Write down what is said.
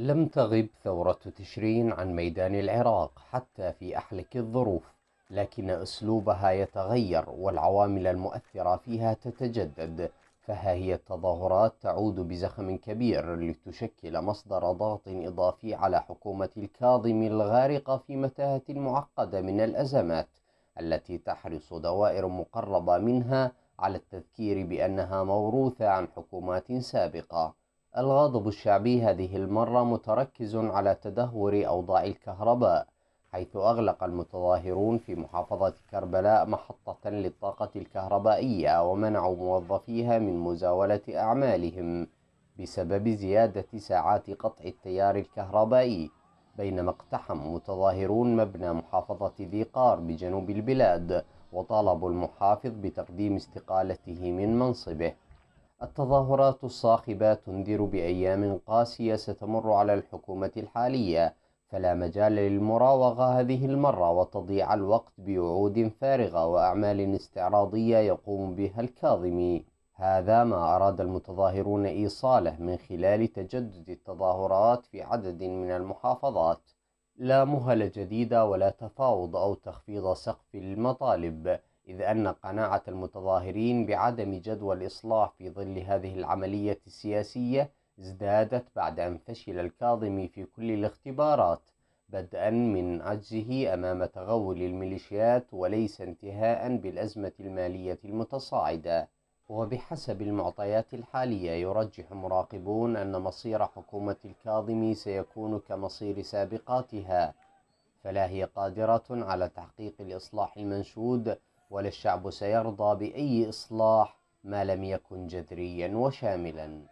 لم تغب ثورة تشرين عن ميدان العراق حتى في أحلك الظروف لكن أسلوبها يتغير والعوامل المؤثرة فيها تتجدد فها هي التظاهرات تعود بزخم كبير لتشكل مصدر ضغط إضافي على حكومة الكاظم الغارقة في متاهة معقدة من الأزمات التي تحرص دوائر مقربة منها على التذكير بأنها موروثة عن حكومات سابقة الغاضب الشعبي هذه المرة متركز على تدهور أوضاع الكهرباء حيث أغلق المتظاهرون في محافظة كربلاء محطة للطاقة الكهربائية ومنعوا موظفيها من مزاولة أعمالهم بسبب زيادة ساعات قطع التيار الكهربائي بينما اقتحم متظاهرون مبنى محافظة ذي قار بجنوب البلاد وطالبوا المحافظ بتقديم استقالته من منصبه التظاهرات الصاخبة تنذر بأيام قاسية ستمر على الحكومة الحالية فلا مجال للمراوغة هذه المرة وتضيع الوقت بوعود فارغة وأعمال استعراضية يقوم بها الكاظمي هذا ما أراد المتظاهرون إيصاله من خلال تجدد التظاهرات في عدد من المحافظات لا مهل جديدة ولا تفاوض أو تخفيض سقف المطالب إذ أن قناعة المتظاهرين بعدم جدوى الإصلاح في ظل هذه العملية السياسية ازدادت بعد أن فشل الكاظمي في كل الاختبارات بدءا من عجزه أمام تغول الميليشيات وليس انتهاء بالأزمة المالية المتصاعدة وبحسب المعطيات الحالية يرجح مراقبون أن مصير حكومة الكاظمي سيكون كمصير سابقاتها فلا هي قادرة على تحقيق الإصلاح المنشود ولا الشعب سيرضى بأي إصلاح ما لم يكن جذريا وشاملا